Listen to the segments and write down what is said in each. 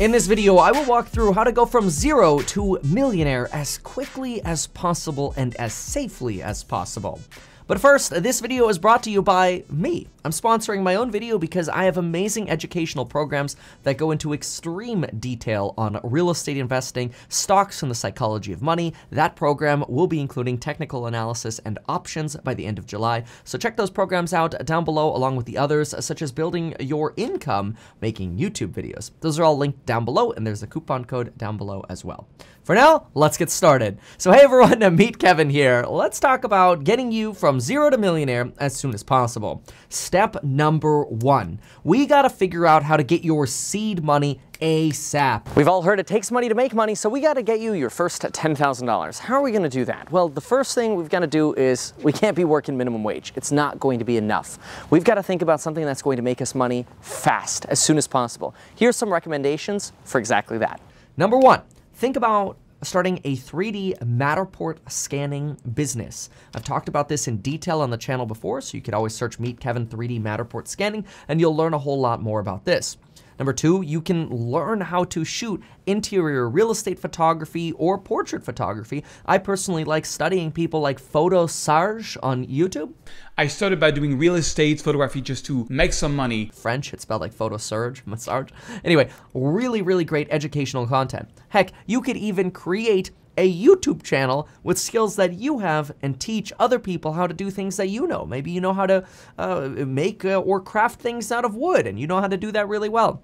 In this video, I will walk through how to go from zero to millionaire as quickly as possible and as safely as possible. But first, this video is brought to you by me. I'm sponsoring my own video because I have amazing educational programs that go into extreme detail on real estate investing, stocks, and the psychology of money. That program will be including technical analysis and options by the end of July. So check those programs out down below along with the others, such as building your income making YouTube videos. Those are all linked down below, and there's a coupon code down below as well. For now, let's get started. So hey everyone, Meet Kevin here. Let's talk about getting you from from zero to millionaire as soon as possible. Step number one, we gotta figure out how to get your seed money ASAP. We've all heard it takes money to make money, so we gotta get you your first $10,000. How are we gonna do that? Well, the first thing we've gotta do is we can't be working minimum wage. It's not going to be enough. We've gotta think about something that's going to make us money fast, as soon as possible. Here's some recommendations for exactly that. Number one, think about starting a 3D Matterport scanning business. I've talked about this in detail on the channel before, so you could always search Meet Kevin 3D Matterport Scanning, and you'll learn a whole lot more about this. Number two, you can learn how to shoot interior real estate photography or portrait photography. I personally like studying people like Photo Sarge on YouTube. I started by doing real estate photography just to make some money. French, it's spelled like Photo Surge, Massage. Anyway, really, really great educational content. Heck, you could even create a YouTube channel with skills that you have and teach other people how to do things that you know. Maybe you know how to uh, make uh, or craft things out of wood and you know how to do that really well.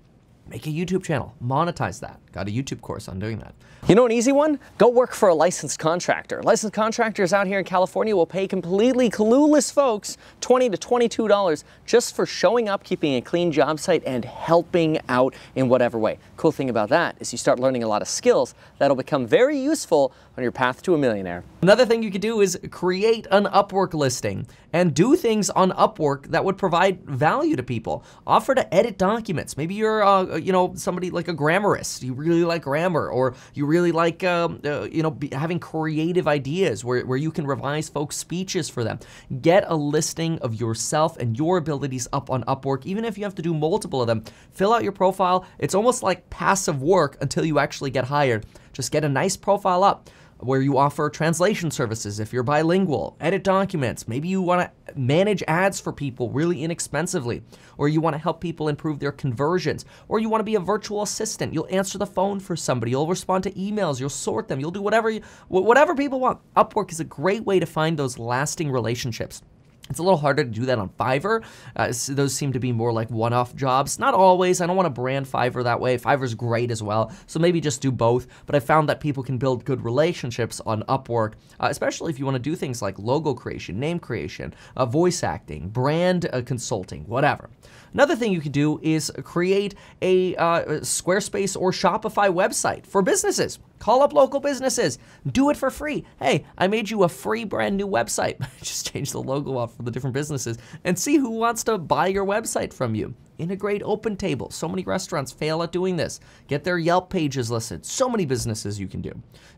Make a YouTube channel, monetize that. Got a YouTube course on doing that. You know an easy one? Go work for a licensed contractor. Licensed contractors out here in California will pay completely clueless folks $20 to $22 just for showing up, keeping a clean job site, and helping out in whatever way. Cool thing about that is you start learning a lot of skills that'll become very useful on your path to a millionaire. Another thing you could do is create an Upwork listing and do things on Upwork that would provide value to people. Offer to edit documents. Maybe you're uh, you know, somebody like a grammarist. You really like grammar, or you really like, um, uh, you know, be, having creative ideas where, where you can revise folks' speeches for them. Get a listing of yourself and your abilities up on Upwork, even if you have to do multiple of them. Fill out your profile. It's almost like passive work until you actually get hired. Just get a nice profile up where you offer translation services if you're bilingual, edit documents, maybe you want to manage ads for people really inexpensively, or you want to help people improve their conversions, or you want to be a virtual assistant, you'll answer the phone for somebody, you'll respond to emails, you'll sort them, you'll do whatever you, whatever people want. Upwork is a great way to find those lasting relationships. It's a little harder to do that on Fiverr. Uh, so those seem to be more like one-off jobs. Not always. I don't want to brand Fiverr that way. Fiverr's great as well, so maybe just do both. But I found that people can build good relationships on Upwork, uh, especially if you want to do things like logo creation, name creation, uh, voice acting, brand uh, consulting, whatever. Another thing you could do is create a uh, Squarespace or Shopify website for businesses. Call up local businesses. Do it for free. Hey, I made you a free brand new website. Just change the logo off for the different businesses and see who wants to buy your website from you. Integrate open table. So many restaurants fail at doing this. Get their Yelp pages listed. So many businesses you can do.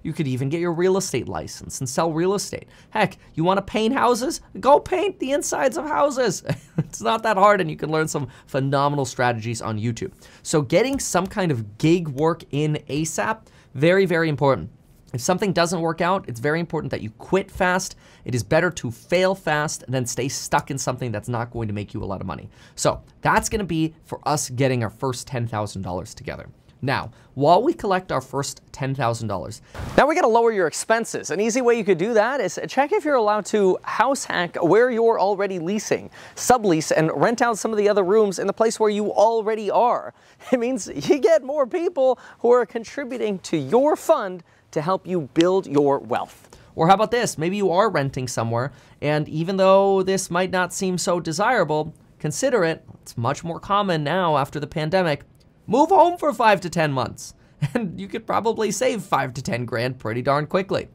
You could even get your real estate license and sell real estate. Heck, you want to paint houses? Go paint the insides of houses. it's not that hard and you can learn some phenomenal strategies on YouTube. So getting some kind of gig work in ASAP, very, very important. If something doesn't work out, it's very important that you quit fast it is better to fail fast than stay stuck in something that's not going to make you a lot of money. So that's gonna be for us getting our first $10,000 together. Now, while we collect our first $10,000. Now we gotta lower your expenses. An easy way you could do that is check if you're allowed to house hack where you're already leasing, sublease, and rent out some of the other rooms in the place where you already are. It means you get more people who are contributing to your fund to help you build your wealth. Or how about this? Maybe you are renting somewhere, and even though this might not seem so desirable, consider it. It's much more common now after the pandemic. Move home for five to 10 months, and you could probably save five to 10 grand pretty darn quickly.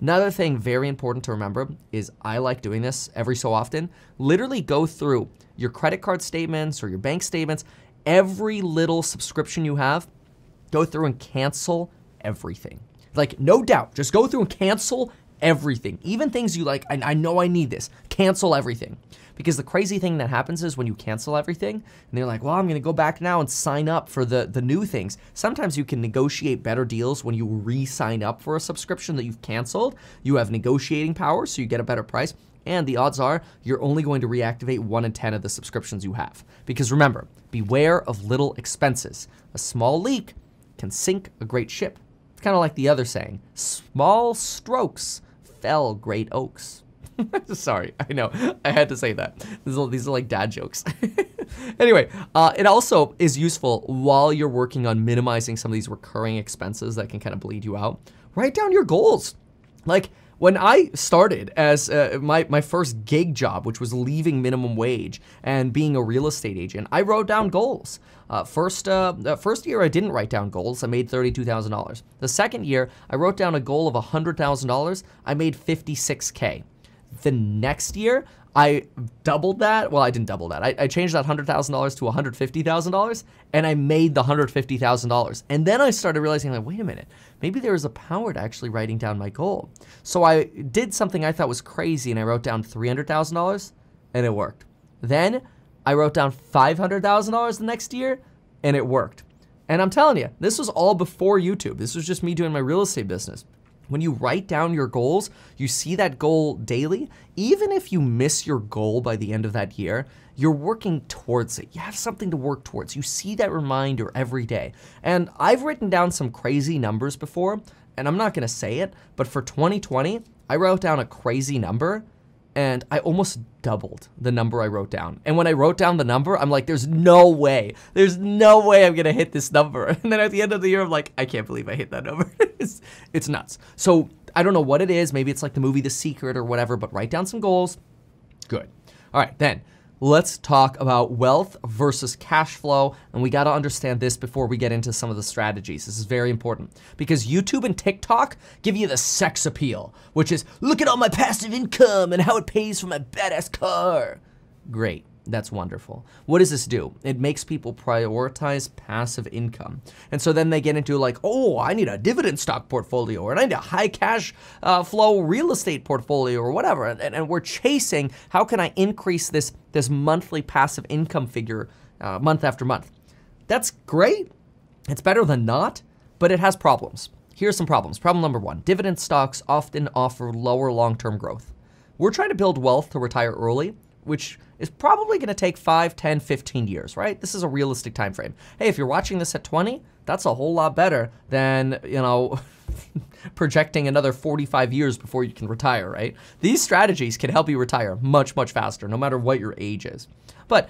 Another thing very important to remember is I like doing this every so often. Literally go through your credit card statements or your bank statements, every little subscription you have, go through and cancel everything. Like, no doubt, just go through and cancel everything, even things you like. I, know I need this. Cancel everything. Because the crazy thing that happens is when you cancel everything, and they're like, well, I'm going to go back now and sign up for the, the new things. Sometimes you can negotiate better deals when you re sign up for a subscription that you've canceled. You have negotiating power, so you get a better price. And the odds are you're only going to reactivate one in 10 of the subscriptions you have. Because remember, beware of little expenses. A small leak can sink a great ship kind of like the other saying, small strokes fell great oaks. Sorry, I know, I had to say that. These are, these are like dad jokes. anyway, uh, it also is useful while you're working on minimizing some of these recurring expenses that can kind of bleed you out. Write down your goals. Like, when I started as uh, my, my first gig job, which was leaving minimum wage and being a real estate agent, I wrote down goals. Uh, first, uh, first year, I didn't write down goals. I made $32,000. The second year, I wrote down a goal of $100,000. I made 56K. The next year, I doubled that. Well, I didn't double that. I, I changed that $100,000 to $150,000 and I made the $150,000. And then I started realizing, like, wait a minute, maybe there is a power to actually writing down my goal. So I did something I thought was crazy and I wrote down $300,000 and it worked. Then I wrote down $500,000 the next year and it worked. And I'm telling you, this was all before YouTube. This was just me doing my real estate business. When you write down your goals, you see that goal daily. Even if you miss your goal by the end of that year, you're working towards it. You have something to work towards. You see that reminder every day. And I've written down some crazy numbers before, and I'm not gonna say it, but for 2020, I wrote down a crazy number and I almost doubled the number I wrote down. And when I wrote down the number, I'm like, there's no way, there's no way I'm gonna hit this number. And then at the end of the year, I'm like, I can't believe I hit that number. it's, it's nuts. So I don't know what it is. Maybe it's like the movie The Secret or whatever, but write down some goals. Good. All right, then let's talk about wealth versus cash flow. And we got to understand this before we get into some of the strategies. This is very important because YouTube and TikTok give you the sex appeal, which is look at all my passive income and how it pays for my badass car. Great. That's wonderful. What does this do? It makes people prioritize passive income. And so then they get into like, oh, I need a dividend stock portfolio or I need a high cash uh, flow real estate portfolio or whatever. And, and, we're chasing, how can I increase this, this monthly passive income figure uh, month after month? That's great. It's better than not, but it has problems. Here's some problems. Problem number one, dividend stocks often offer lower long-term growth. We're trying to build wealth to retire early, which is probably going to take 5, 10, 15 years, right? This is a realistic time frame. Hey, if you're watching this at 20, that's a whole lot better than, you know, projecting another 45 years before you can retire, right? These strategies can help you retire much, much faster, no matter what your age is. But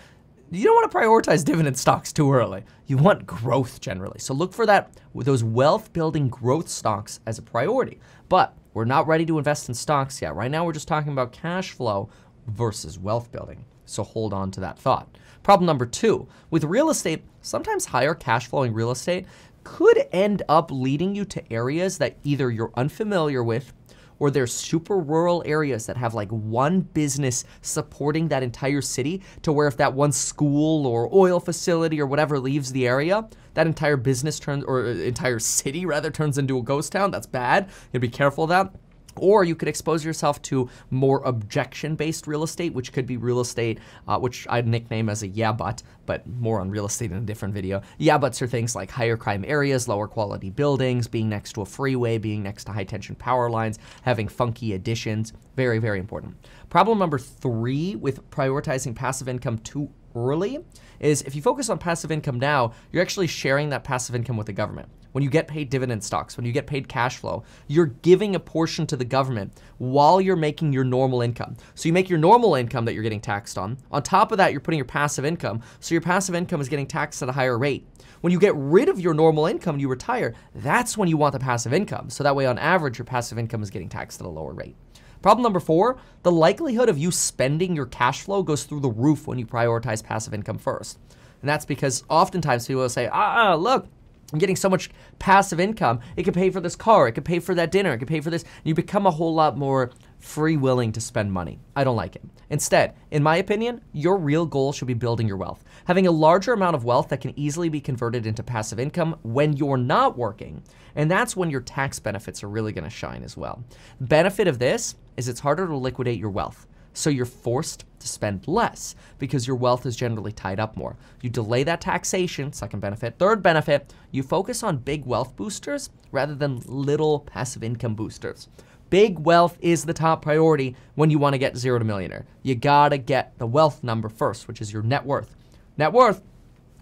you don't want to prioritize dividend stocks too early. You want growth generally. So look for that those wealth building growth stocks as a priority. But we're not ready to invest in stocks yet. Right now we're just talking about cash flow versus wealth building. So hold on to that thought. Problem number two with real estate, sometimes higher cash flowing real estate could end up leading you to areas that either you're unfamiliar with or they're super rural areas that have like one business supporting that entire city to where if that one school or oil facility or whatever leaves the area, that entire business turns or uh, entire city rather turns into a ghost town. That's bad. You would to be careful of that. Or you could expose yourself to more objection based real estate, which could be real estate, uh, which I nickname as a yeah, but, but more on real estate in a different video. Yeah, buts are things like higher crime areas, lower quality buildings, being next to a freeway, being next to high tension power lines, having funky additions. Very, very important. Problem number three with prioritizing passive income too early is if you focus on passive income now, you're actually sharing that passive income with the government when you get paid dividend stocks, when you get paid cash flow, you're giving a portion to the government while you're making your normal income. So you make your normal income that you're getting taxed on. On top of that, you're putting your passive income. So your passive income is getting taxed at a higher rate. When you get rid of your normal income and you retire, that's when you want the passive income. So that way, on average, your passive income is getting taxed at a lower rate. Problem number four, the likelihood of you spending your cash flow goes through the roof when you prioritize passive income first. And that's because oftentimes people will say, ah, ah look, I'm getting so much passive income. It could pay for this car. It could pay for that dinner. It could pay for this. You become a whole lot more free willing to spend money. I don't like it. Instead, in my opinion, your real goal should be building your wealth. Having a larger amount of wealth that can easily be converted into passive income when you're not working. And that's when your tax benefits are really going to shine as well. Benefit of this is it's harder to liquidate your wealth. So you're forced to spend less because your wealth is generally tied up more. You delay that taxation, second benefit. Third benefit, you focus on big wealth boosters rather than little passive income boosters. Big wealth is the top priority when you want to get zero to millionaire. You gotta get the wealth number first, which is your net worth. Net worth,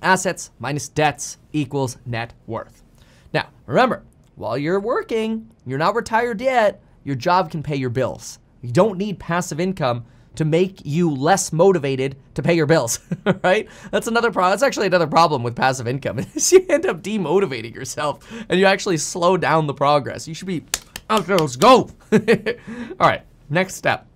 assets minus debts equals net worth. Now, remember, while you're working, you're not retired yet, your job can pay your bills. You don't need passive income to make you less motivated to pay your bills, right? That's another problem. That's actually another problem with passive income is you end up demotivating yourself and you actually slow down the progress. You should be, okay, let's go. All right, next step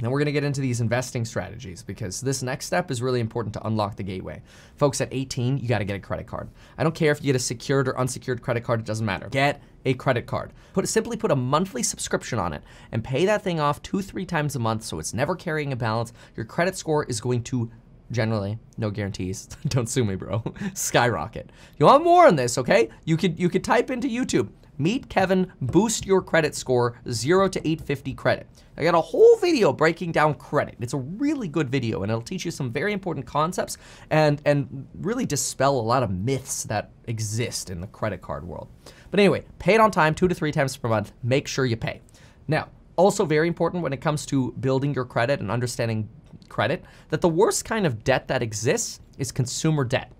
then we're gonna get into these investing strategies because this next step is really important to unlock the gateway. Folks, at 18, you gotta get a credit card. I don't care if you get a secured or unsecured credit card, it doesn't matter. Get a credit card. Put simply put a monthly subscription on it and pay that thing off two, three times a month so it's never carrying a balance. Your credit score is going to generally, no guarantees. don't sue me, bro. Skyrocket. You want more on this, okay? You could you could type into YouTube Meet Kevin, boost your credit score 0 to 850 credit. I got a whole video breaking down credit. It's a really good video and it'll teach you some very important concepts and, and really dispel a lot of myths that exist in the credit card world. But anyway, pay it on time two to three times per month. Make sure you pay. Now, also very important when it comes to building your credit and understanding credit, that the worst kind of debt that exists is consumer debt.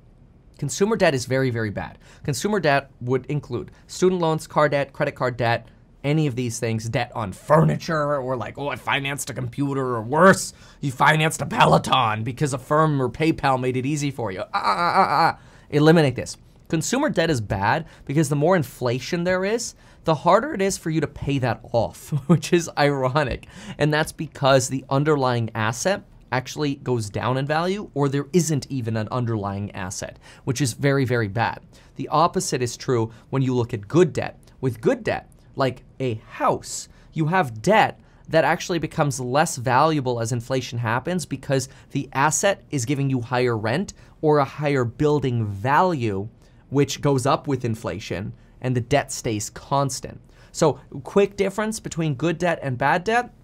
Consumer debt is very, very bad. Consumer debt would include student loans, car debt, credit card debt, any of these things, debt on furniture, or like, oh, I financed a computer, or worse, you financed a Peloton because a firm or PayPal made it easy for you. Ah, ah, ah, ah. ah. Eliminate this. Consumer debt is bad because the more inflation there is, the harder it is for you to pay that off, which is ironic. And that's because the underlying asset actually goes down in value or there isn't even an underlying asset, which is very, very bad. The opposite is true when you look at good debt. With good debt, like a house, you have debt that actually becomes less valuable as inflation happens because the asset is giving you higher rent or a higher building value, which goes up with inflation, and the debt stays constant. So, quick difference between good debt and bad debt.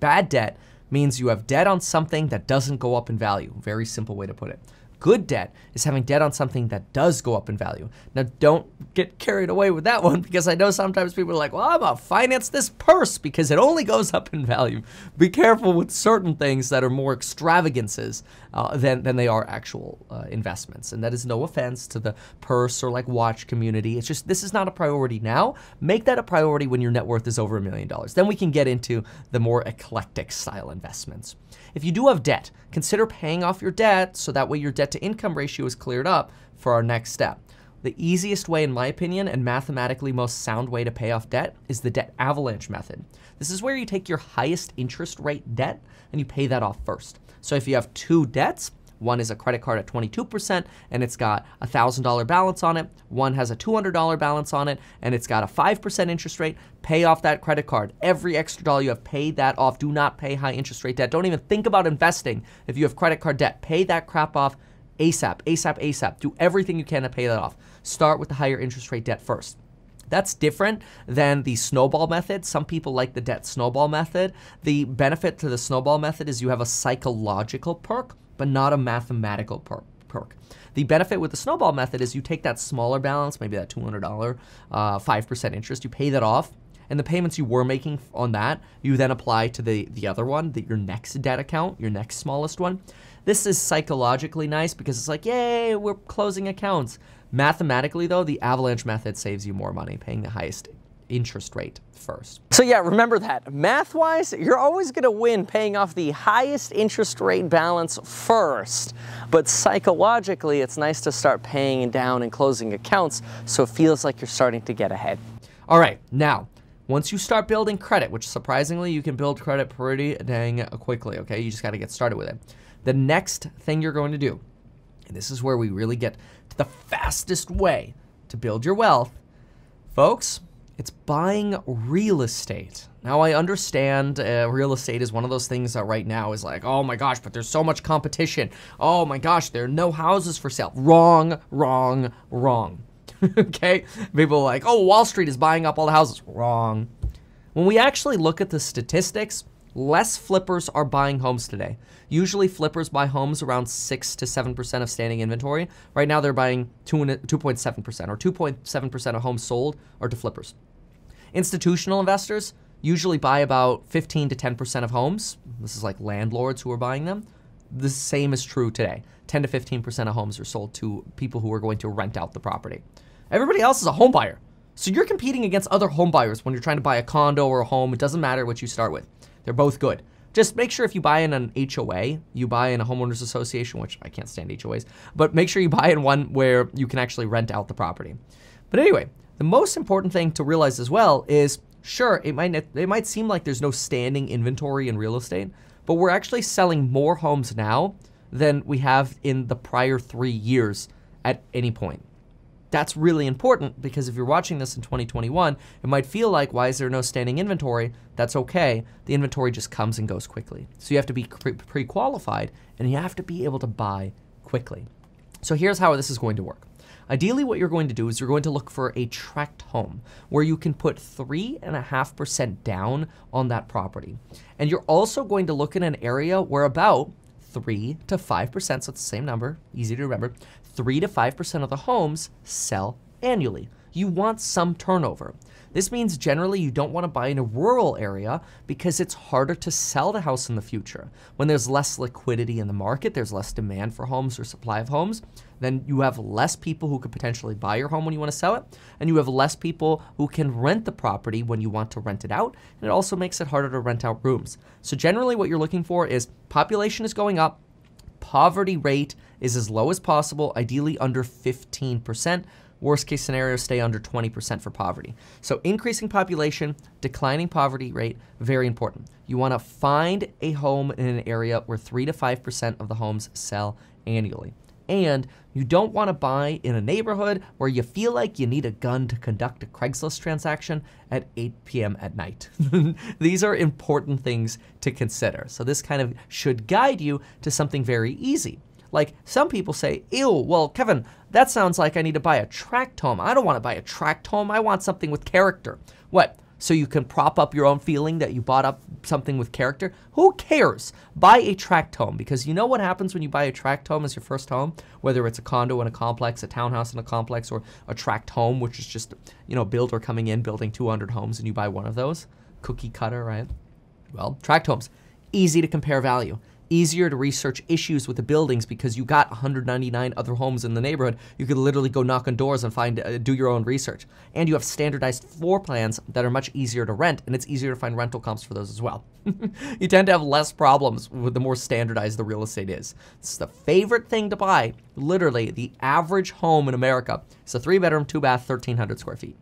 Bad debt means you have debt on something that doesn't go up in value. Very simple way to put it. Good debt is having debt on something that does go up in value. Now, don't get carried away with that one because I know sometimes people are like, well, I'm gonna finance this purse because it only goes up in value. Be careful with certain things that are more extravagances uh, than, than they are actual uh, investments. And that is no offense to the purse or like watch community. It's just this is not a priority now. Make that a priority when your net worth is over a million dollars. Then we can get into the more eclectic style investments. If you do have debt, consider paying off your debt so that way your debt to income ratio is cleared up for our next step. The easiest way, in my opinion, and mathematically most sound way to pay off debt is the debt avalanche method. This is where you take your highest interest rate debt and you pay that off first. So if you have two debts, one is a credit card at 22% and it's got a $1,000 balance on it. One has a $200 balance on it and it's got a 5% interest rate. Pay off that credit card. Every extra dollar you have, pay that off. Do not pay high interest rate debt. Don't even think about investing if you have credit card debt. Pay that crap off ASAP, ASAP, ASAP. Do everything you can to pay that off. Start with the higher interest rate debt first. That's different than the snowball method. Some people like the debt snowball method. The benefit to the snowball method is you have a psychological perk but not a mathematical per perk. The benefit with the snowball method is you take that smaller balance, maybe that $200, 5% uh, interest, you pay that off, and the payments you were making on that, you then apply to the, the other one, the, your next debt account, your next smallest one. This is psychologically nice because it's like, yay, we're closing accounts. Mathematically, though, the avalanche method saves you more money paying the highest interest rate first. So yeah, remember that. Math-wise, you're always going to win paying off the highest interest rate balance first. But psychologically, it's nice to start paying down and closing accounts so it feels like you're starting to get ahead. All right, now, once you start building credit, which surprisingly, you can build credit pretty dang quickly, okay? You just got to get started with it. The next thing you're going to do, and this is where we really get to the fastest way to build your wealth, folks, it's buying real estate. Now, I understand uh, real estate is one of those things that right now is like, oh my gosh, but there's so much competition. Oh my gosh, there are no houses for sale. Wrong, wrong, wrong. okay? People are like, oh, Wall Street is buying up all the houses. Wrong. When we actually look at the statistics, less flippers are buying homes today. Usually flippers buy homes around 6 to 7% of standing inventory. Right now they're buying 2.7% or 2.7% of homes sold are to flippers. Institutional investors usually buy about 15 to 10% of homes. This is like landlords who are buying them. The same is true today. 10 to 15% of homes are sold to people who are going to rent out the property. Everybody else is a home buyer. So you're competing against other home buyers when you're trying to buy a condo or a home. It doesn't matter what you start with. They're both good. Just make sure if you buy in an HOA, you buy in a homeowners association, which I can't stand HOAs, but make sure you buy in one where you can actually rent out the property. But anyway, the most important thing to realize as well is, sure, it might, it might seem like there's no standing inventory in real estate, but we're actually selling more homes now than we have in the prior three years at any point. That's really important because if you're watching this in 2021, it might feel like, why is there no standing inventory? That's okay. The inventory just comes and goes quickly. So you have to be pre qualified and you have to be able to buy quickly. So here's how this is going to work. Ideally, what you're going to do is you're going to look for a tract home where you can put 3.5% down on that property. And you're also going to look in an area where about 3 to 5%, so it's the same number, easy to remember, 3 to 5% of the homes sell annually. You want some turnover. This means generally you don't want to buy in a rural area because it's harder to sell the house in the future. When there's less liquidity in the market, there's less demand for homes or supply of homes, then you have less people who could potentially buy your home when you want to sell it, and you have less people who can rent the property when you want to rent it out, and it also makes it harder to rent out rooms. So generally what you're looking for is population is going up, poverty rate is as low as possible, ideally under 15%. Worst case scenario, stay under 20% for poverty. So increasing population, declining poverty rate, very important. You wanna find a home in an area where three to 5% of the homes sell annually and you don't want to buy in a neighborhood where you feel like you need a gun to conduct a Craigslist transaction at 8 p.m. at night. These are important things to consider. So this kind of should guide you to something very easy. Like some people say, ew, well, Kevin, that sounds like I need to buy a tract home. I don't want to buy a tract home. I want something with character. What? so you can prop up your own feeling that you bought up something with character. Who cares? Buy a tract home because you know what happens when you buy a tract home as your first home, whether it's a condo in a complex, a townhouse in a complex, or a tract home, which is just, you know, builder coming in, building 200 homes, and you buy one of those. Cookie cutter, right? Well, tract homes, easy to compare value easier to research issues with the buildings because you got 199 other homes in the neighborhood. You could literally go knock on doors and find uh, do your own research. And you have standardized floor plans that are much easier to rent, and it's easier to find rental comps for those as well. you tend to have less problems with the more standardized the real estate is. It's the favorite thing to buy. Literally, the average home in America is a three bedroom, two bath, 1,300 square feet.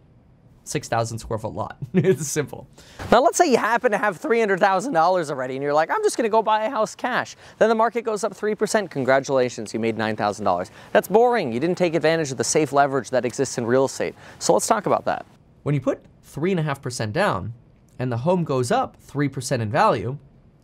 6,000 square foot lot. it's simple. Now, let's say you happen to have $300,000 already and you're like, I'm just going to go buy a house cash. Then the market goes up 3%. Congratulations, you made $9,000. That's boring. You didn't take advantage of the safe leverage that exists in real estate. So let's talk about that. When you put 3.5% down and the home goes up 3% in value,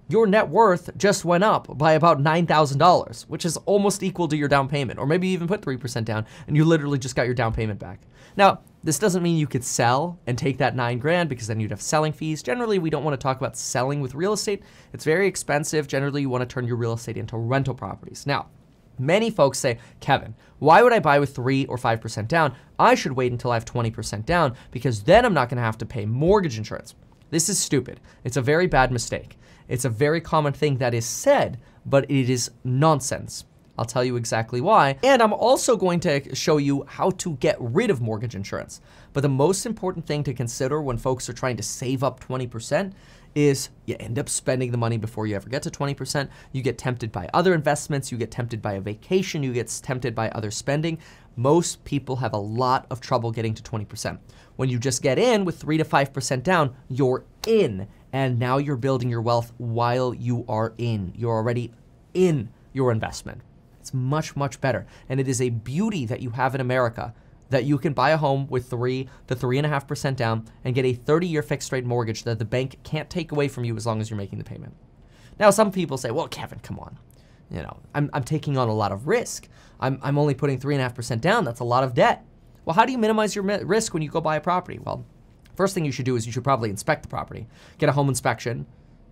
your net worth just went up by about $9,000, which is almost equal to your down payment, or maybe you even put 3% down and you literally just got your down payment back. Now, this doesn't mean you could sell and take that nine grand because then you'd have selling fees. Generally, we don't want to talk about selling with real estate. It's very expensive. Generally, you want to turn your real estate into rental properties. Now, Many folks say, Kevin, why would I buy with 3 or 5% down? I should wait until I have 20% down because then I'm not going to have to pay mortgage insurance. This is stupid. It's a very bad mistake. It's a very common thing that is said, but it is nonsense. I'll tell you exactly why. And I'm also going to show you how to get rid of mortgage insurance. But the most important thing to consider when folks are trying to save up 20% is you end up spending the money before you ever get to 20%. You get tempted by other investments, you get tempted by a vacation, you get tempted by other spending. Most people have a lot of trouble getting to 20%. When you just get in with 3 to 5% down, you're in. And now you're building your wealth while you are in. You're already in your investment. It's much, much better. And it is a beauty that you have in America that you can buy a home with three to three and a half percent down and get a 30 year fixed rate mortgage that the bank can't take away from you as long as you're making the payment. Now, some people say, well, Kevin, come on. You know, I'm, I'm taking on a lot of risk. I'm, I'm only putting three and a half percent down. That's a lot of debt. Well, how do you minimize your risk when you go buy a property? Well, first thing you should do is you should probably inspect the property, get a home inspection,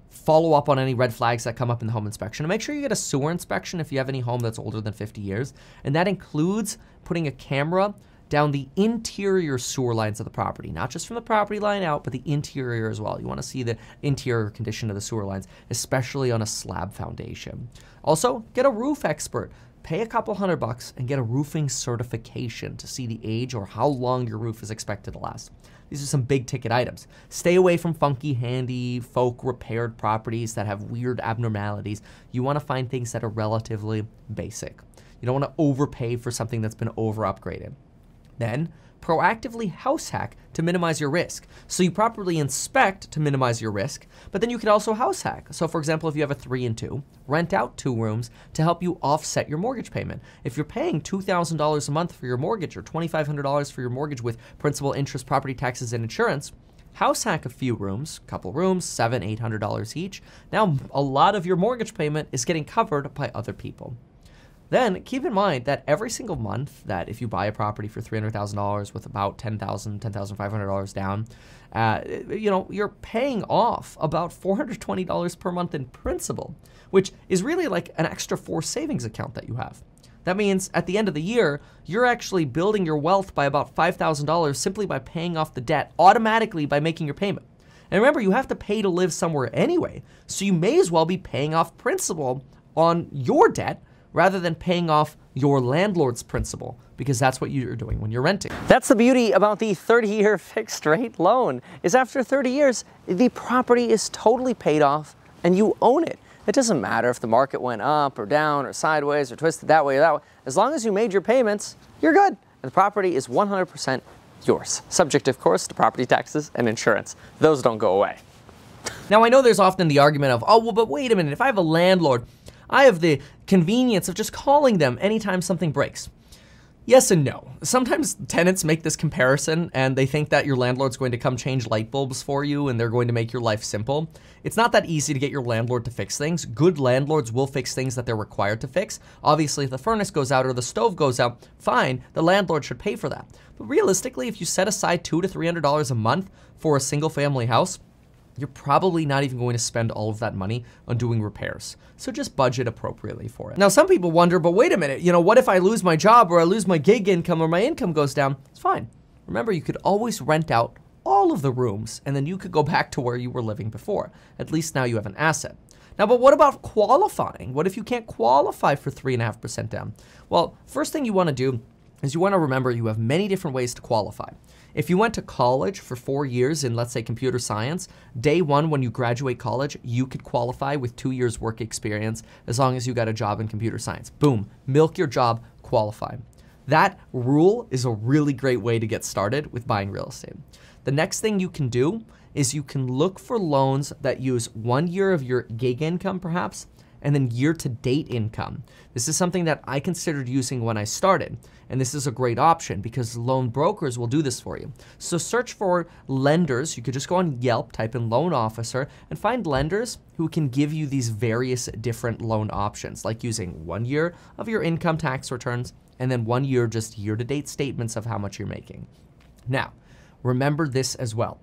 follow up on any red flags that come up in the home inspection and make sure you get a sewer inspection if you have any home that's older than 50 years. And that includes putting a camera down the interior sewer lines of the property, not just from the property line out, but the interior as well. You want to see the interior condition of the sewer lines, especially on a slab foundation. Also, get a roof expert. Pay a couple hundred bucks and get a roofing certification to see the age or how long your roof is expected to last. These are some big ticket items. Stay away from funky, handy, folk repaired properties that have weird abnormalities. You want to find things that are relatively basic. You don't want to overpay for something that's been over upgraded. Then proactively house hack to minimize your risk. So you properly inspect to minimize your risk, but then you could also house hack. So for example, if you have a three and two, rent out two rooms to help you offset your mortgage payment. If you're paying $2,000 a month for your mortgage or $2,500 for your mortgage with principal, interest, property taxes, and insurance, house hack a few rooms, couple rooms, seven, eight hundred dollars each. Now a lot of your mortgage payment is getting covered by other people. Then keep in mind that every single month that if you buy a property for $300,000 with about $10,000, $10,500 down, uh, you know, you're paying off about $420 per month in principal, which is really like an extra four savings account that you have. That means at the end of the year, you're actually building your wealth by about $5,000 simply by paying off the debt automatically by making your payment. And remember, you have to pay to live somewhere anyway, so you may as well be paying off principal on your debt rather than paying off your landlord's principal because that's what you're doing when you're renting. That's the beauty about the 30-year fixed rate loan is after 30 years, the property is totally paid off and you own it. It doesn't matter if the market went up or down or sideways or twisted that way or that way. As long as you made your payments, you're good. And the property is 100% yours, subject, of course, to property taxes and insurance. Those don't go away. Now, I know there's often the argument of, oh, well, but wait a minute, if I have a landlord I have the convenience of just calling them anytime something breaks. Yes and no. Sometimes tenants make this comparison and they think that your landlord's going to come change light bulbs for you and they're going to make your life simple. It's not that easy to get your landlord to fix things. Good landlords will fix things that they're required to fix. Obviously, if the furnace goes out or the stove goes out, fine, the landlord should pay for that. But realistically, if you set aside two to $300 a month for a single family house, you're probably not even going to spend all of that money on doing repairs. So just budget appropriately for it. Now, some people wonder, but wait a minute, you know, what if I lose my job or I lose my gig income or my income goes down? It's fine. Remember, you could always rent out all of the rooms and then you could go back to where you were living before. At least now you have an asset. Now, but what about qualifying? What if you can't qualify for 3.5% down? Well, first thing you wanna do is you wanna remember you have many different ways to qualify. If you went to college for four years in, let's say, computer science, day one when you graduate college, you could qualify with two years work experience as long as you got a job in computer science. Boom, milk your job, qualify. That rule is a really great way to get started with buying real estate. The next thing you can do is you can look for loans that use one year of your gig income, perhaps, and then year to date income. This is something that I considered using when I started. And this is a great option because loan brokers will do this for you. So search for lenders. You could just go on Yelp, type in loan officer, and find lenders who can give you these various different loan options, like using one year of your income tax returns and then one year just year to date statements of how much you're making. Now, remember this as well.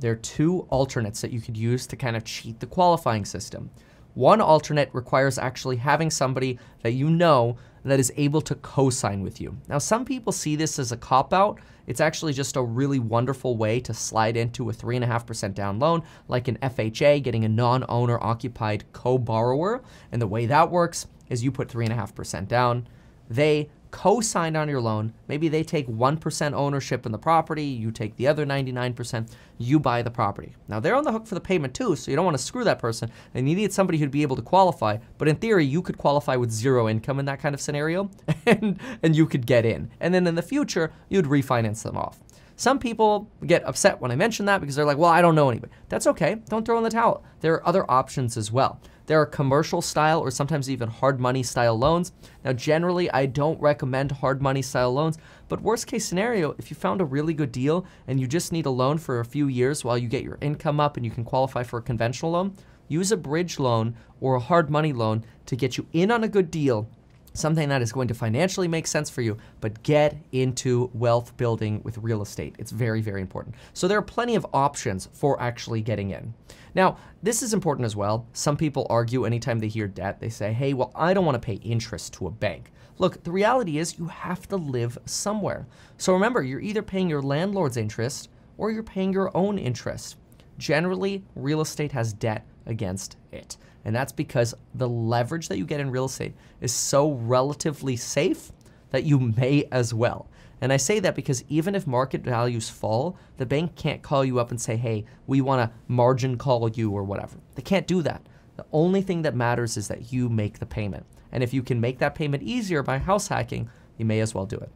There are two alternates that you could use to kind of cheat the qualifying system. One alternate requires actually having somebody that you know that is able to co-sign with you. Now, some people see this as a cop-out. It's actually just a really wonderful way to slide into a 3.5% down loan, like an FHA, getting a non-owner occupied co-borrower. And the way that works is you put 3.5% down, they co-signed on your loan. Maybe they take 1% ownership in the property, you take the other 99%, you buy the property. Now they're on the hook for the payment too, so you don't want to screw that person, and you need somebody who'd be able to qualify, but in theory, you could qualify with zero income in that kind of scenario, and, and you could get in. And then in the future, you'd refinance them off. Some people get upset when I mention that because they're like, well, I don't know anybody. That's okay. Don't throw in the towel. There are other options as well. There are commercial style or sometimes even hard money style loans. Now, generally, I don't recommend hard money style loans, but worst case scenario, if you found a really good deal and you just need a loan for a few years while you get your income up and you can qualify for a conventional loan, use a bridge loan or a hard money loan to get you in on a good deal something that is going to financially make sense for you, but get into wealth building with real estate. It's very, very important. So there are plenty of options for actually getting in. Now, this is important as well. Some people argue anytime they hear debt, they say, hey, well, I don't want to pay interest to a bank. Look, the reality is you have to live somewhere. So remember, you're either paying your landlord's interest or you're paying your own interest. Generally, real estate has debt against it. And that's because the leverage that you get in real estate is so relatively safe that you may as well. And I say that because even if market values fall, the bank can't call you up and say, hey, we want to margin call you or whatever. They can't do that. The only thing that matters is that you make the payment. And if you can make that payment easier by house hacking, you may as well do it.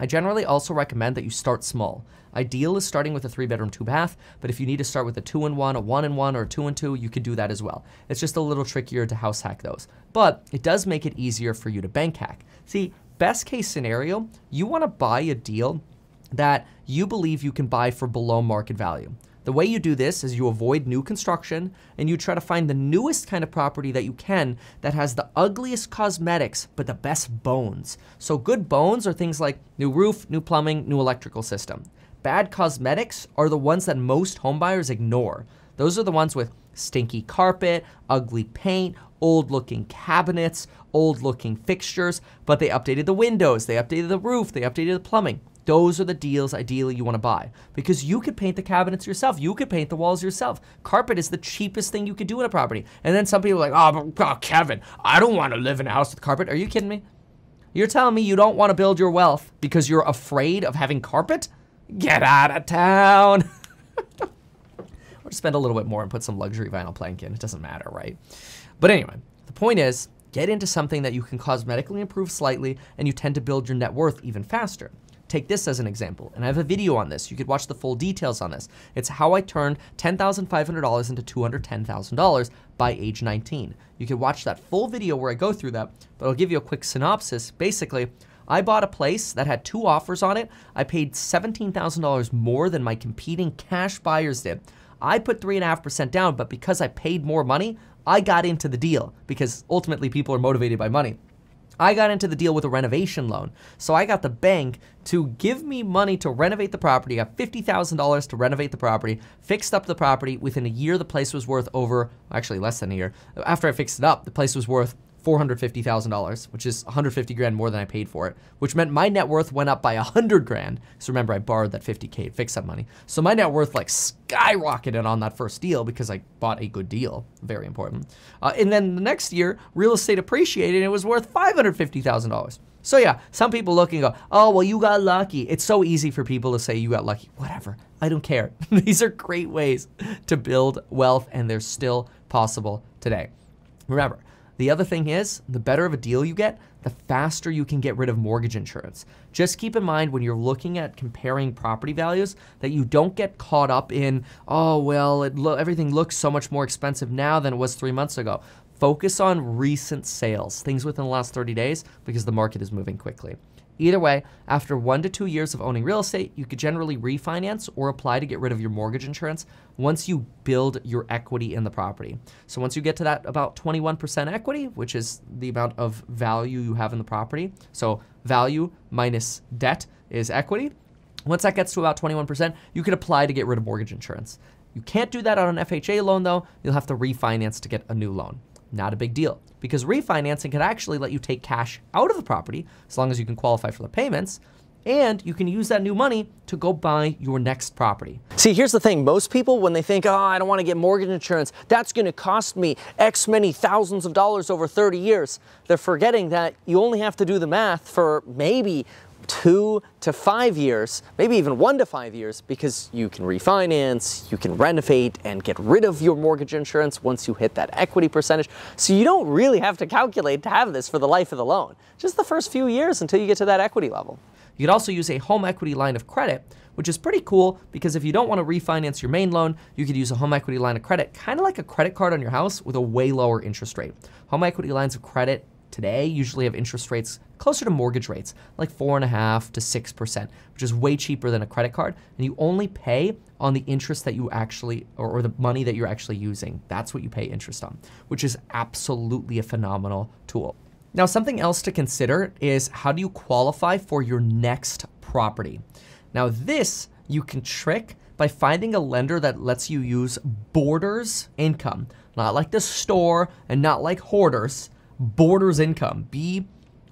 I generally also recommend that you start small. Ideal is starting with a three bedroom, two bath, but if you need to start with a two in one, a one in one, or a two in two, you could do that as well. It's just a little trickier to house hack those. But it does make it easier for you to bank hack. See, best case scenario, you want to buy a deal that you believe you can buy for below market value. The way you do this is you avoid new construction and you try to find the newest kind of property that you can that has the ugliest cosmetics but the best bones. So good bones are things like new roof, new plumbing, new electrical system. Bad cosmetics are the ones that most homebuyers ignore. Those are the ones with stinky carpet, ugly paint, old looking cabinets, old looking fixtures, but they updated the windows, they updated the roof, they updated the plumbing. Those are the deals ideally you want to buy because you could paint the cabinets yourself. You could paint the walls yourself. Carpet is the cheapest thing you could do in a property. And then some people are like, oh, but, oh Kevin, I don't want to live in a house with carpet. Are you kidding me? You're telling me you don't want to build your wealth because you're afraid of having carpet? Get out of town. or spend a little bit more and put some luxury vinyl plank in. It doesn't matter, right? But anyway, the point is, Get into something that you can cosmetically improve slightly, and you tend to build your net worth even faster. Take this as an example, and I have a video on this. You could watch the full details on this. It's how I turned $10,500 into $210,000 by age 19. You could watch that full video where I go through that, but I'll give you a quick synopsis. Basically, I bought a place that had two offers on it. I paid $17,000 more than my competing cash buyers did. I put 3.5% down, but because I paid more money, I got into the deal because ultimately people are motivated by money. I got into the deal with a renovation loan. So I got the bank to give me money to renovate the property. I got $50,000 to renovate the property, fixed up the property. Within a year, the place was worth over, actually less than a year. After I fixed it up, the place was worth $450,000, which is 150 grand more than I paid for it, which meant my net worth went up by 100 grand. So remember, I borrowed that 50K fix up money. So my net worth like skyrocketed on that first deal because I bought a good deal, very important. Uh, and then the next year, real estate appreciated and it was worth $550,000. So yeah, some people look and go, oh, well, you got lucky. It's so easy for people to say you got lucky. Whatever, I don't care. These are great ways to build wealth and they're still possible today. Remember, the other thing is, the better of a deal you get, the faster you can get rid of mortgage insurance. Just keep in mind when you're looking at comparing property values that you don't get caught up in, oh, well, lo everything looks so much more expensive now than it was three months ago. Focus on recent sales, things within the last 30 days, because the market is moving quickly. Either way, after one to two years of owning real estate, you could generally refinance or apply to get rid of your mortgage insurance once you build your equity in the property. So once you get to that about 21% equity, which is the amount of value you have in the property, so value minus debt is equity. Once that gets to about 21%, you can apply to get rid of mortgage insurance. You can't do that on an FHA loan though, you'll have to refinance to get a new loan not a big deal because refinancing can actually let you take cash out of the property as long as you can qualify for the payments and you can use that new money to go buy your next property. See, here's the thing. Most people, when they think, oh, I don't want to get mortgage insurance, that's going to cost me X many thousands of dollars over 30 years, they're forgetting that you only have to do the math for maybe two to five years, maybe even one to five years, because you can refinance, you can renovate and get rid of your mortgage insurance once you hit that equity percentage. So you don't really have to calculate to have this for the life of the loan, just the first few years until you get to that equity level. You could also use a home equity line of credit, which is pretty cool because if you don't want to refinance your main loan, you could use a home equity line of credit, kind of like a credit card on your house with a way lower interest rate. Home equity lines of credit today usually have interest rates closer to mortgage rates, like 4.5 to 6%, which is way cheaper than a credit card. And you only pay on the interest that you actually, or, or the money that you're actually using. That's what you pay interest on, which is absolutely a phenomenal tool. Now, something else to consider is how do you qualify for your next property? Now, this you can trick by finding a lender that lets you use Borders Income, not like the store and not like Hoarders, Borders Income, B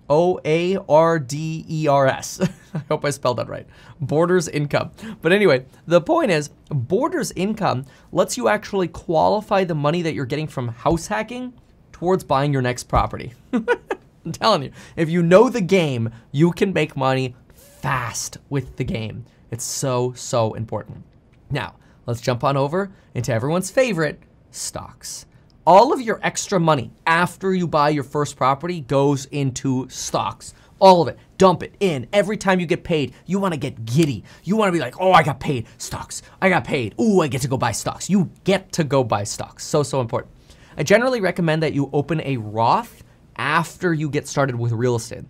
O A R D E R S. I hope I spelled that right. Borders income. But anyway, the point is Borders income lets you actually qualify the money that you're getting from house hacking towards buying your next property. I'm telling you, if you know the game, you can make money fast with the game. It's so, so important. Now, let's jump on over into everyone's favorite stocks all of your extra money after you buy your first property goes into stocks. All of it. Dump it in. Every time you get paid, you want to get giddy. You want to be like, oh, I got paid. Stocks. I got paid. Ooh, I get to go buy stocks. You get to go buy stocks. So, so important. I generally recommend that you open a Roth after you get started with real estate.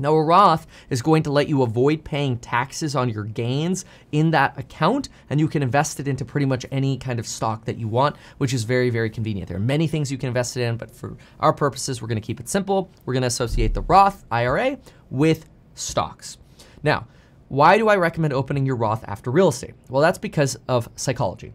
Now, a Roth is going to let you avoid paying taxes on your gains in that account, and you can invest it into pretty much any kind of stock that you want, which is very, very convenient. There are many things you can invest it in, but for our purposes, we're gonna keep it simple. We're gonna associate the Roth IRA with stocks. Now, why do I recommend opening your Roth after real estate? Well, that's because of psychology.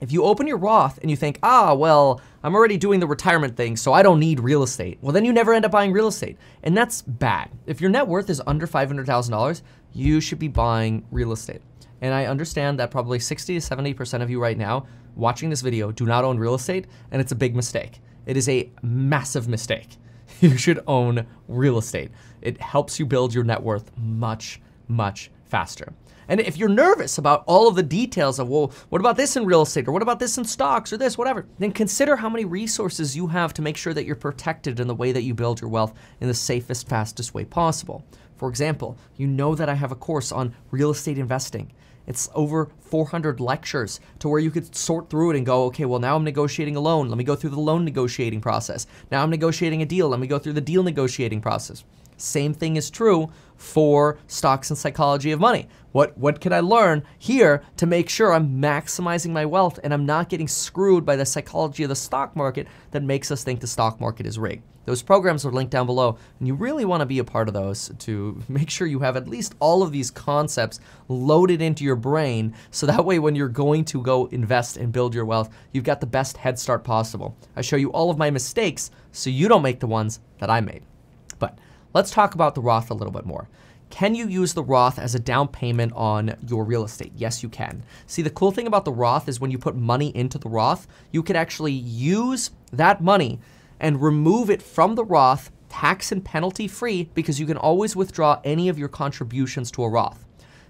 If you open your Roth and you think, ah, well, I'm already doing the retirement thing, so I don't need real estate. Well, then you never end up buying real estate. And that's bad. If your net worth is under $500,000, you should be buying real estate. And I understand that probably 60 to 70% of you right now watching this video do not own real estate, and it's a big mistake. It is a massive mistake. You should own real estate. It helps you build your net worth much, much faster. And if you're nervous about all of the details of, well, what about this in real estate, or what about this in stocks, or this, whatever, then consider how many resources you have to make sure that you're protected in the way that you build your wealth in the safest, fastest way possible. For example, you know that I have a course on real estate investing. It's over 400 lectures to where you could sort through it and go, okay, well, now I'm negotiating a loan. Let me go through the loan negotiating process. Now I'm negotiating a deal. Let me go through the deal negotiating process. Same thing is true for stocks and psychology of money. What, what can I learn here to make sure I'm maximizing my wealth and I'm not getting screwed by the psychology of the stock market that makes us think the stock market is rigged? Those programs are linked down below, and you really want to be a part of those to make sure you have at least all of these concepts loaded into your brain so that way when you're going to go invest and build your wealth, you've got the best head start possible. I show you all of my mistakes so you don't make the ones that I made. Let's talk about the Roth a little bit more. Can you use the Roth as a down payment on your real estate? Yes, you can. See, the cool thing about the Roth is when you put money into the Roth, you can actually use that money and remove it from the Roth tax and penalty free because you can always withdraw any of your contributions to a Roth.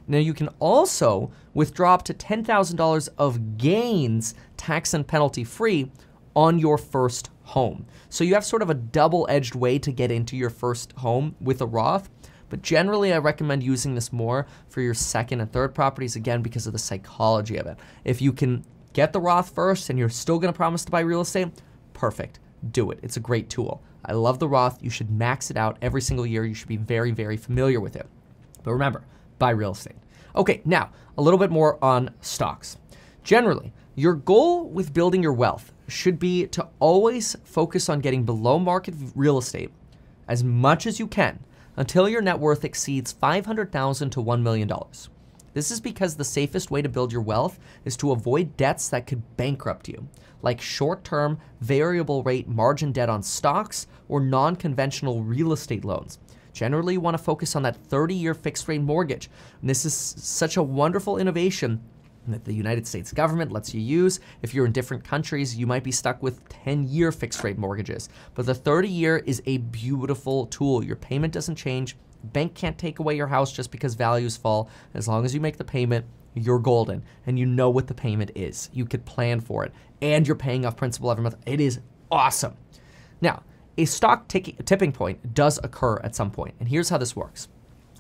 Now, you can also withdraw up to $10,000 of gains tax and penalty free on your first home. So you have sort of a double edged way to get into your first home with a Roth. But generally, I recommend using this more for your second and third properties again because of the psychology of it. If you can get the Roth first and you're still going to promise to buy real estate, perfect. Do it. It's a great tool. I love the Roth. You should max it out every single year. You should be very, very familiar with it. But remember, buy real estate. Okay, now a little bit more on stocks. Generally, your goal with building your wealth should be to always focus on getting below market real estate as much as you can until your net worth exceeds 500,000 to 1 million dollars. This is because the safest way to build your wealth is to avoid debts that could bankrupt you, like short-term variable rate margin debt on stocks or non-conventional real estate loans. Generally, you want to focus on that 30-year fixed rate mortgage. And this is such a wonderful innovation that the United States government lets you use. If you're in different countries, you might be stuck with 10 year fixed rate mortgages. But the 30 year is a beautiful tool. Your payment doesn't change. Bank can't take away your house just because values fall. As long as you make the payment, you're golden and you know what the payment is. You could plan for it and you're paying off principal every month. It is awesome. Now, a stock tipping point does occur at some point, and here's how this works.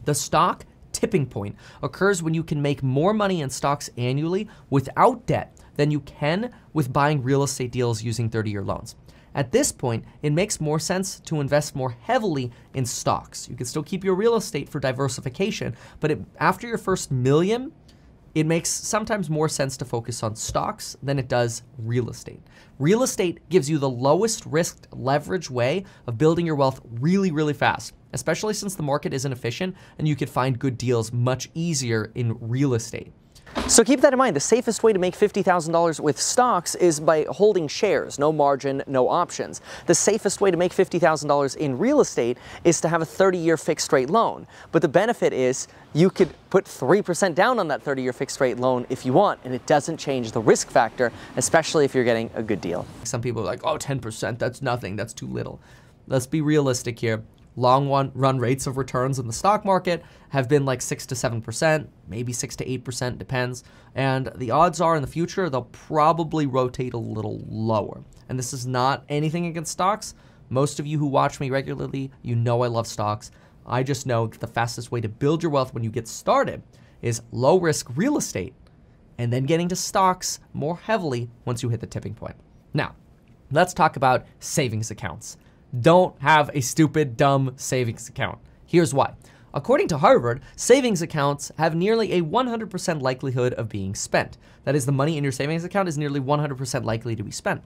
The stock tipping point occurs when you can make more money in stocks annually without debt than you can with buying real estate deals using 30 year loans. At this point, it makes more sense to invest more heavily in stocks. You can still keep your real estate for diversification, but it, after your first million, it makes sometimes more sense to focus on stocks than it does real estate. Real estate gives you the lowest risk leverage way of building your wealth really, really fast especially since the market is not efficient, and you can find good deals much easier in real estate. So keep that in mind. The safest way to make $50,000 with stocks is by holding shares, no margin, no options. The safest way to make $50,000 in real estate is to have a 30-year fixed rate loan. But the benefit is you could put 3% down on that 30-year fixed rate loan if you want, and it doesn't change the risk factor, especially if you're getting a good deal. Some people are like, oh, 10%, that's nothing, that's too little. Let's be realistic here long run rates of returns in the stock market have been like 6 to 7%, maybe 6 to 8%, depends. And the odds are in the future they'll probably rotate a little lower. And this is not anything against stocks. Most of you who watch me regularly, you know I love stocks. I just know that the fastest way to build your wealth when you get started is low risk real estate and then getting to stocks more heavily once you hit the tipping point. Now, let's talk about savings accounts don't have a stupid, dumb savings account. Here's why. According to Harvard, savings accounts have nearly a 100% likelihood of being spent. That is, the money in your savings account is nearly 100% likely to be spent.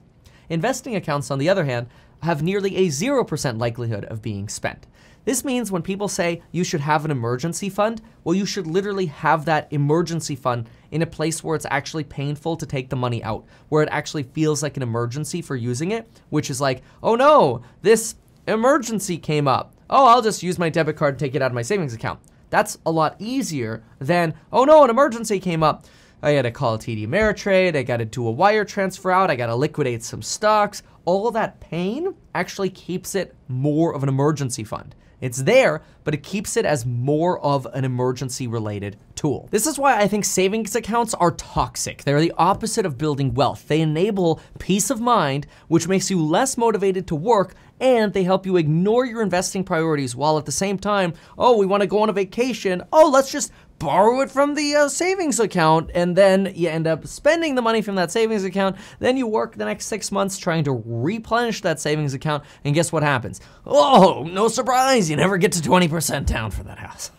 Investing accounts, on the other hand, have nearly a 0% likelihood of being spent. This means when people say you should have an emergency fund, well, you should literally have that emergency fund in a place where it's actually painful to take the money out, where it actually feels like an emergency for using it, which is like, oh no, this emergency came up. Oh, I'll just use my debit card and take it out of my savings account. That's a lot easier than, oh no, an emergency came up. I gotta call TD Ameritrade, I gotta do a wire transfer out, I gotta liquidate some stocks. All that pain actually keeps it more of an emergency fund. It's there, but it keeps it as more of an emergency related tool. This is why I think savings accounts are toxic. They're the opposite of building wealth. They enable peace of mind, which makes you less motivated to work, and they help you ignore your investing priorities while at the same time, oh, we wanna go on a vacation. Oh, let's just borrow it from the uh, savings account, and then you end up spending the money from that savings account. Then you work the next six months trying to replenish that savings account, and guess what happens? Oh, no surprise, you never get to 20% down for that house.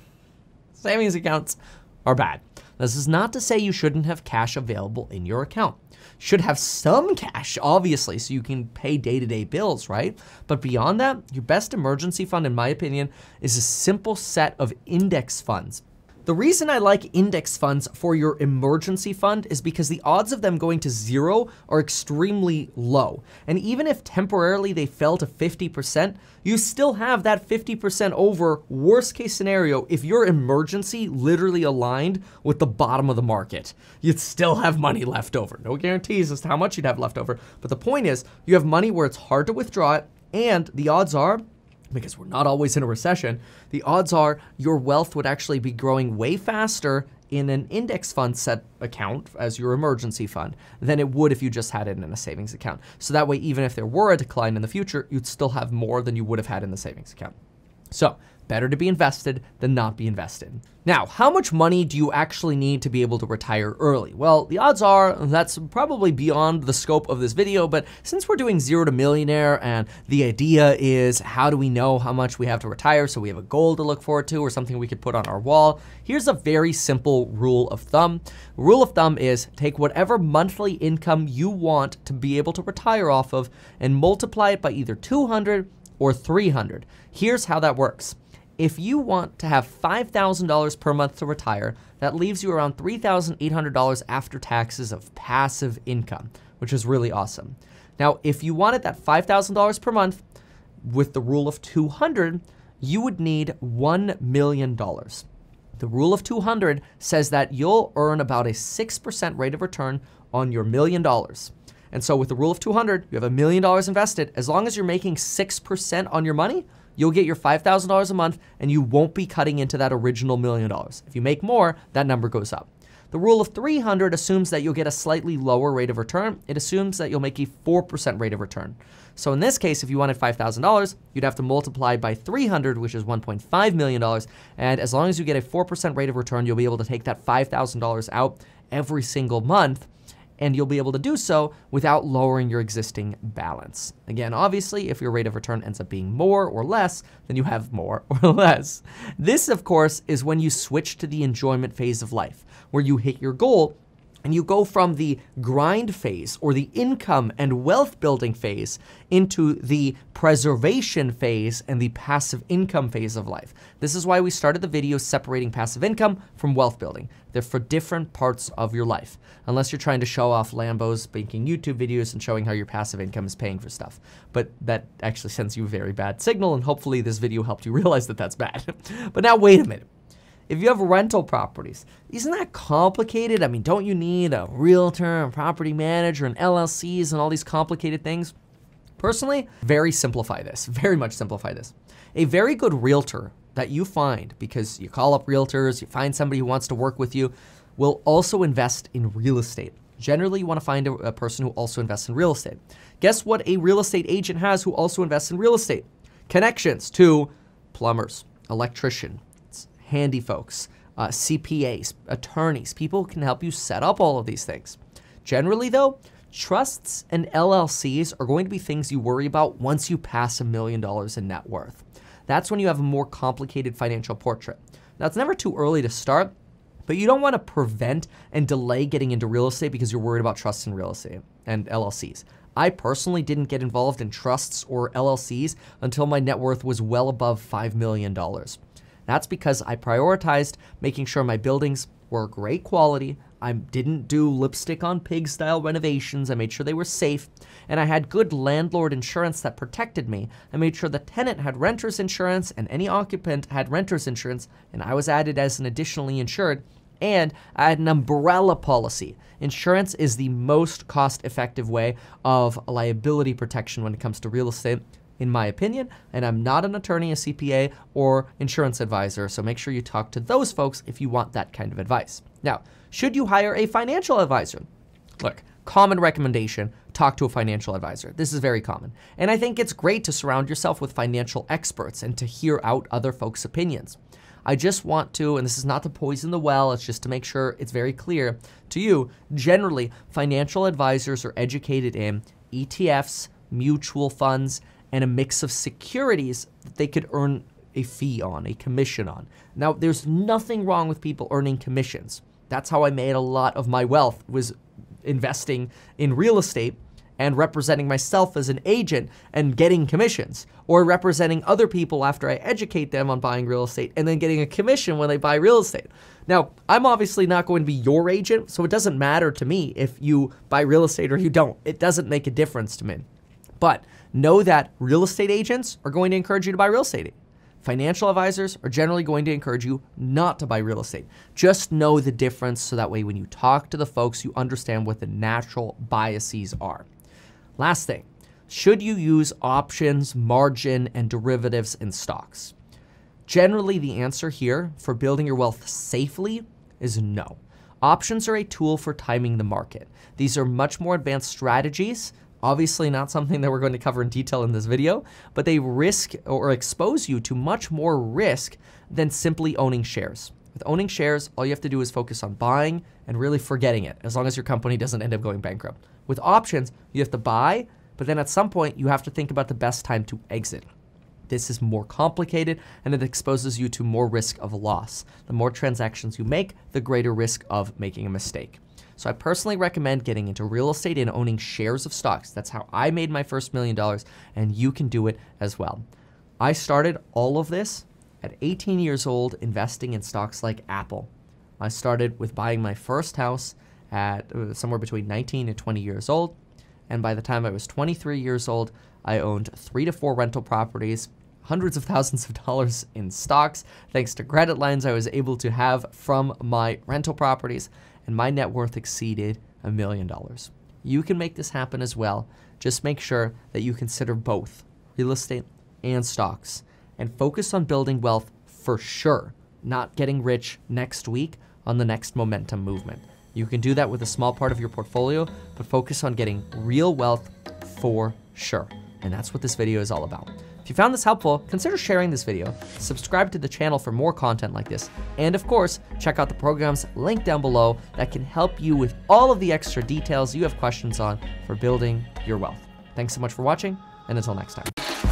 Savings accounts are bad. This is not to say you shouldn't have cash available in your account. You should have some cash, obviously, so you can pay day to day bills, right? But beyond that, your best emergency fund, in my opinion, is a simple set of index funds. The reason I like index funds for your emergency fund is because the odds of them going to zero are extremely low. And even if temporarily they fell to 50%, you still have that 50% over worst case scenario if your emergency literally aligned with the bottom of the market. You'd still have money left over. No guarantees as to how much you'd have left over. But the point is, you have money where it's hard to withdraw it, and the odds are because we're not always in a recession, the odds are your wealth would actually be growing way faster in an index fund set account as your emergency fund than it would if you just had it in a savings account. So that way, even if there were a decline in the future, you'd still have more than you would have had in the savings account. So Better to be invested than not be invested. Now, how much money do you actually need to be able to retire early? Well, the odds are that's probably beyond the scope of this video, but since we're doing zero to millionaire and the idea is how do we know how much we have to retire so we have a goal to look forward to or something we could put on our wall, here's a very simple rule of thumb. Rule of thumb is take whatever monthly income you want to be able to retire off of and multiply it by either 200 or 300. Here's how that works. If you want to have $5,000 per month to retire, that leaves you around $3,800 after taxes of passive income, which is really awesome. Now, if you wanted that $5,000 per month with the rule of 200, you would need $1 million. The rule of 200 says that you'll earn about a 6% rate of return on your million dollars. And so with the rule of 200, you have a million dollars invested. As long as you're making 6% on your money, you'll get your $5,000 a month and you won't be cutting into that original million dollars. If you make more, that number goes up. The rule of 300 assumes that you'll get a slightly lower rate of return. It assumes that you'll make a 4% rate of return. So in this case, if you wanted $5,000, you'd have to multiply by 300, which is $1.5 million. And as long as you get a 4% rate of return, you'll be able to take that $5,000 out every single month and you'll be able to do so without lowering your existing balance. Again, obviously, if your rate of return ends up being more or less, then you have more or less. This, of course, is when you switch to the enjoyment phase of life, where you hit your goal and you go from the grind phase or the income and wealth building phase into the preservation phase and the passive income phase of life. This is why we started the video separating passive income from wealth building. They're for different parts of your life, unless you're trying to show off Lambos, making YouTube videos, and showing how your passive income is paying for stuff. But that actually sends you a very bad signal, and hopefully this video helped you realize that that's bad. but now, wait a minute. If you have rental properties, isn't that complicated? I mean, don't you need a realtor and property manager and LLCs and all these complicated things? Personally, very simplify this, very much simplify this. A very good realtor that you find, because you call up realtors, you find somebody who wants to work with you, will also invest in real estate. Generally, you want to find a, a, person who also invests in real estate. Guess what a real estate agent has who also invests in real estate? Connections to plumbers, electrician, handy folks, uh, CPAs, attorneys, people who can help you set up all of these things. Generally, though, trusts and LLCs are going to be things you worry about once you pass a million dollars in net worth. That's when you have a more complicated financial portrait. Now, it's never too early to start, but you don't want to prevent and delay getting into real estate because you're worried about trusts and real estate and LLCs. I personally didn't get involved in trusts or LLCs until my net worth was well above $5 million. That's because I prioritized making sure my buildings were great quality. I didn't do lipstick on pig style renovations. I made sure they were safe. And I had good landlord insurance that protected me. I made sure the tenant had renter's insurance and any occupant had renter's insurance. And I was added as an additionally insured and I had an umbrella policy. Insurance is the most cost effective way of liability protection when it comes to real estate in my opinion, and I'm not an attorney, a CPA, or insurance advisor, so make sure you talk to those folks if you want that kind of advice. Now, should you hire a financial advisor? Look, common recommendation talk to a financial advisor. This is very common. And I think it's great to surround yourself with financial experts and to hear out other folks' opinions. I just want to, and this is not to poison the well, it's just to make sure it's very clear to you. Generally, financial advisors are educated in ETFs, mutual funds, and a mix of securities that they could earn a fee on, a commission on. Now, there's nothing wrong with people earning commissions. That's how I made a lot of my wealth was investing in real estate and representing myself as an agent and getting commissions or representing other people after I educate them on buying real estate and then getting a commission when they buy real estate. Now, I'm obviously not going to be your agent, so it doesn't matter to me if you buy real estate or you don't. It doesn't make a difference to me. But know that real estate agents are going to encourage you to buy real estate. Financial advisors are generally going to encourage you not to buy real estate. Just know the difference so that way when you talk to the folks, you understand what the natural biases are. Last thing, should you use options, margin, and derivatives in stocks? Generally, the answer here for building your wealth safely is no. Options are a tool for timing the market. These are much more advanced strategies Obviously not something that we're going to cover in detail in this video, but they risk or expose you to much more risk than simply owning shares. With owning shares, all you have to do is focus on buying and really forgetting it, as long as your company doesn't end up going bankrupt. With options, you have to buy, but then at some point, you have to think about the best time to exit. This is more complicated and it exposes you to more risk of loss. The more transactions you make, the greater risk of making a mistake. So I personally recommend getting into real estate and owning shares of stocks. That's how I made my first million dollars, and you can do it as well. I started all of this at 18 years old investing in stocks like Apple. I started with buying my first house at uh, somewhere between 19 and 20 years old. And by the time I was 23 years old, I owned three to four rental properties, hundreds of thousands of dollars in stocks, thanks to credit lines I was able to have from my rental properties and my net worth exceeded a million dollars. You can make this happen as well. Just make sure that you consider both real estate and stocks and focus on building wealth for sure, not getting rich next week on the next momentum movement. You can do that with a small part of your portfolio, but focus on getting real wealth for sure. And that's what this video is all about. If you found this helpful, consider sharing this video, subscribe to the channel for more content like this, and of course, check out the programs linked down below that can help you with all of the extra details you have questions on for building your wealth. Thanks so much for watching, and until next time.